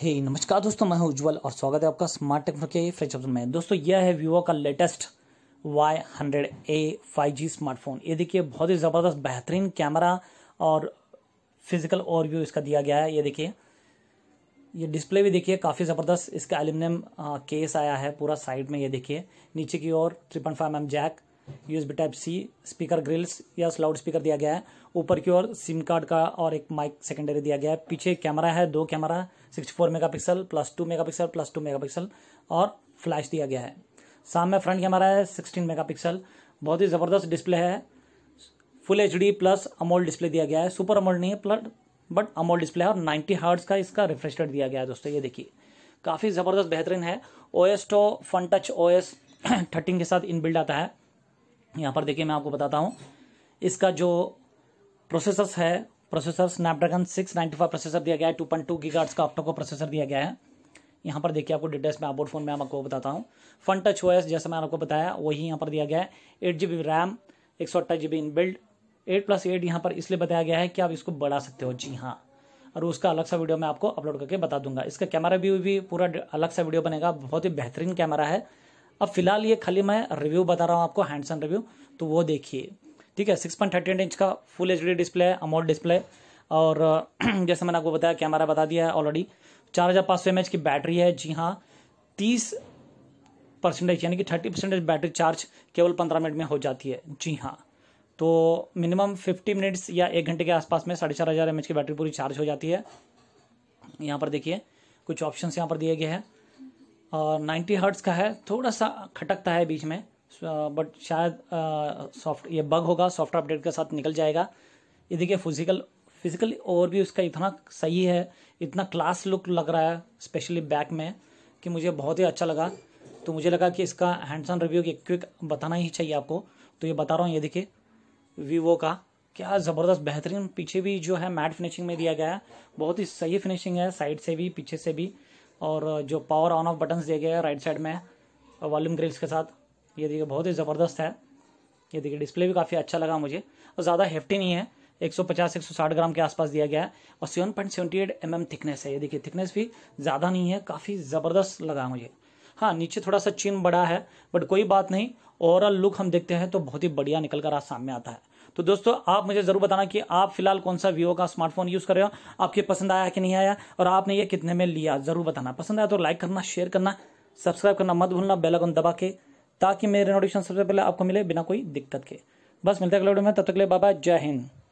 हे hey, नमस्कार दोस्तों मैं हूं उज्जवल और स्वागत है आपका स्मार्ट टेक्नो के फ्रेश ऑप्शन में दोस्तों यह है वीवो का latest Y hundred A five G smartphone ये देखिए बहुत ही ज़बरदस्त बेहतरीन कैमरा और फिजिकल ओवरव्यू इसका दिया गया है ये देखिए ये डिस्प्ले भी देखिए काफ़ी ज़बरदस्त इसका एल्यूमिनियम केस आया है पूरा साइड में ये देखिए नीचे की ओर three point five M jack USB type C speaker grills या लाउड स्पीकर दिया गया है ऊपर की ओर सिम कार्ड का और एक माइक सेकेंडरी दिया गया है पीछे कैमरा है दो camera 64 megapixel plus two megapixel plus two megapixel और फ्लैश दिया गया है सामने फ्रंट कैमरा है 16 मेगापिक्सल बहुत ही ज़बरदस्त डिस्प्ले है full H D plus AMOLED display दिया गया है सुपर अमोल नहीं है प्लस बट अमोल डिस्प्ले है और नाइन्टी हार्ट्स का इसका रिफ्रेश रेट दिया गया है दोस्तों ये देखिए काफ़ी ज़बरदस्त बेहतरीन है O S to fun touch O S thirteen के साथ इन बिल्ड आता है यहाँ पर देखिए मैं आपको बताता हूँ इसका जो प्रोसेसर्स है प्रोसेसर स्नैपड्रैगन 695 प्रोसेसर दिया गया है 2.2 पॉइंट का ऑप्टोको प्रोसेसर दिया गया है यहाँ पर देखिए आपको डिटेल्स में अबाउट फोन में आपको बताता हूँ फन टच ओ जैसा मैंने आपको बताया वही यहाँ पर दिया गया है एट जी बी रैम एक सौ अट्ठाईस G B in build eight plus eight यहाँ पर इसलिए बताया गया है कि आप इसको बढ़ा सकते हो जी हाँ और उसका अलग सा वीडियो मैं आपको अपलोड करके बता दूंगा इसका कैमरा भी भी पूरा अलग सा वीडियो बनेगा बहुत ही बेहतरीन कैमरा है अब फिलहाल ये खाली मैं रिव्यू बता रहा हूँ आपको हैंडसन रिव्यू तो वो देखिए ठीक है सिक्स पॉइंट थर्टी इंच का फुल एच डिस्प्ले है अमोल डिस्प्ले और जैसे मैंने आपको बताया कैमरा बता दिया है ऑलरेडी चार हज़ार पाँच सौ एम एच की बैटरी है जी हाँ तीस परसेंटेज यानी कि थर्टी परसेंटेज बैटरी चार्ज केवल पंद्रह मिनट में हो जाती है जी हाँ तो मिनिमम फिफ्टी मिनट्स या एक घंटे के आसपास में साढ़े चार हज़ार एम की बैटरी पूरी चार्ज हो जाती है यहाँ पर देखिए कुछ ऑप्शंस यहाँ पर दिए गए हैं और 90 हर्ट्स का है थोड़ा सा खटकता है बीच में बट शायद सॉफ्ट ये बग होगा सॉफ्टवेयर अपडेट के साथ निकल जाएगा ये देखिए फिजिकल फिजिकल और भी उसका इतना सही है इतना क्लास लुक लग रहा है स्पेशली बैक में कि मुझे बहुत ही अच्छा लगा तो मुझे लगा कि इसका हैंडसन रिव्यू एक क्विक बताना ही चाहिए आपको तो ये बता रहा हूँ ये देखिए वीवो का क्या ज़बरदस्त बेहतरीन पीछे भी जो है मैट फिनिशिंग में दिया गया है बहुत ही सही फिनिशिंग है साइड से भी पीछे से भी और जो पावर ऑन ऑफ बटन्स दिए गए हैं राइट साइड में वॉल्यूम ग्रिल्स के साथ ये देखिए बहुत ही ज़बरदस्त है ये देखिए डिस्प्ले भी काफ़ी अच्छा लगा मुझे और ज़्यादा हेफ्टी नहीं है 150 160 ग्राम के आसपास दिया गया है और seven point seventy eight M M thickness है ये देखिए थिकनेस भी ज़्यादा नहीं है काफ़ी ज़बरदस्त लगा मुझे हाँ नीचे थोड़ा सा चिन बड़ा है बट कोई बात नहीं ओवरऑल लुक हम देखते हैं तो बहुत ही बढ़िया निकल कर आज सामने आता है तो दोस्तों आप मुझे ज़रूर बताना कि आप फिलहाल कौन सा वीवो का स्मार्टफोन यूज़ कर रहे हो आपके पसंद आया कि नहीं आया और आपने ये कितने में लिया ज़रूर बताना पसंद आया तो लाइक करना शेयर करना सब्सक्राइब करना मत भूलना बेलाइकन दबा के ताकि मेरे नोटिफिकेशन सबसे पहले आपको मिले बिना कोई दिक्कत के बस मिलते अगले वीडियो में तब तक के लिए बाबा जय हिंद